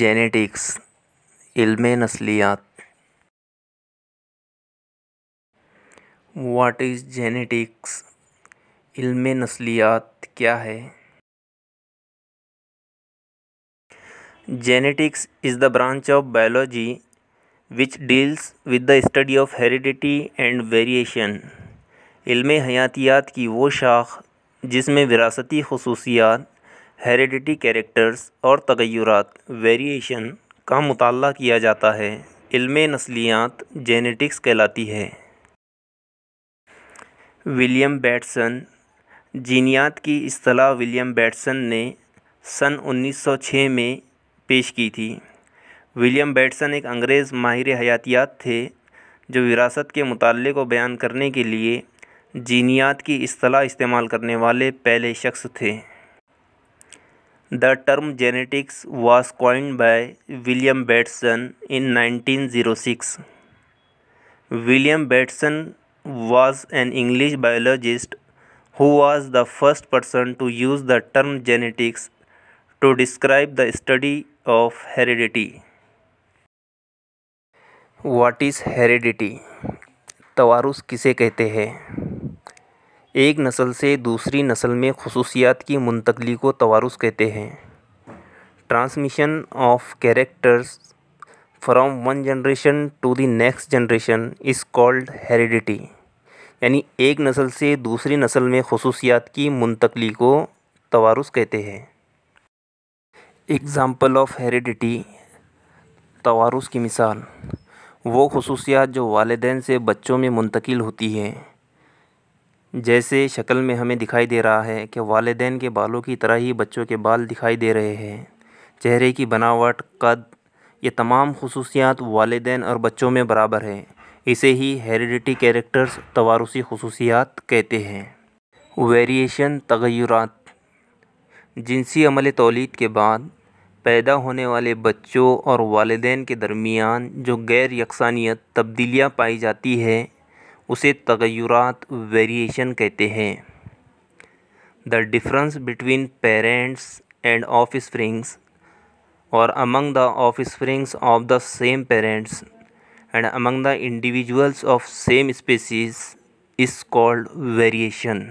Genetics इल्म नस्लियात what is genetics इल्म नस्लियात क्या है genetics is the branch of biology which deals with the study of heredity and variation इल्म हयातियात की वो शाख जिसमें विरासती खसूसियात हेरिडिटी कैरेक्टर्स और तगैरत वेरिएशन का मुताल किया जाता है इल्म नस्लियात जेनेटिक्स कहलाती है विलियम बैटसन जीनियात की असलाह विलियम बैटसन ने सन 1906 में पेश की थी विलियम बैटसन एक अंग्रेज़ माहिर हयातियात थे जो विरासत के मुताले को बयान करने के लिए जीनियात की असलाह इस्तेमाल करने वाले पहले शख्स थे The term genetics was coined by William Bateson in 1906. William Bateson was an English biologist who was the first person to use the term genetics to describe the study of heredity. What is heredity? तवारुस किसे कहते हैं एक नस्ल से दूसरी नस्ल में खसूसियात की मुंतकली को तवारुस कहते हैं transmission of characters from one generation to the next generation is called heredity यानी एक नस्ल से दूसरी नस्ल में खसूसियात की मुंतकली को तवारुस कहते हैं एग्ज़ाम्पल ऑफ हेरिडिटी तवारुस की मिसाल वो खसूसियात जो वालदे से बच्चों में मुंतकिल होती हैं जैसे शक्ल में हमें दिखाई दे रहा है कि वालदेन के बालों की तरह ही बच्चों के बाल दिखाई दे रहे हैं चेहरे की बनावट कद ये तमाम खसूसियात वालदेन और बच्चों में बराबर हैं इसे ही हेरिडिटी कैरेक्टर्स तवारसी खसूसियात कहते हैं वेरिएशन तगैरत जिनसी अमल तोलीद के बाद पैदा होने वाले बच्चों और वालदेन के दरमियान जो गैर यकसानियत तब्दीलियाँ पाई जाती है उसे तगय्युरात वेरिएशन कहते हैं the difference between parents and offsprings और among the offsprings of the same parents and among the individuals of same species is called variation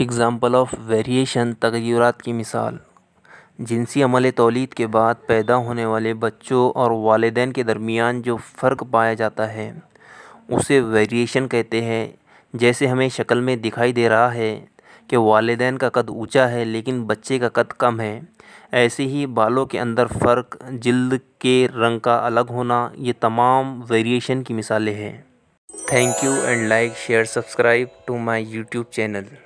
example of variation तगय्युरात की मिसाल जिनसी अमल तोलीद के बाद पैदा होने वाले बच्चों और वालदे के दरमियान जो फ़र्क पाया जाता है उसे वेरिएशन कहते हैं जैसे हमें शक्ल में दिखाई दे रहा है कि वालदेन का कद ऊंचा है लेकिन बच्चे का कद कम है ऐसे ही बालों के अंदर फ़र्क जल्द के रंग का अलग होना ये तमाम वेरिएशन की मिसालें हैं thank you and like share subscribe to my YouTube channel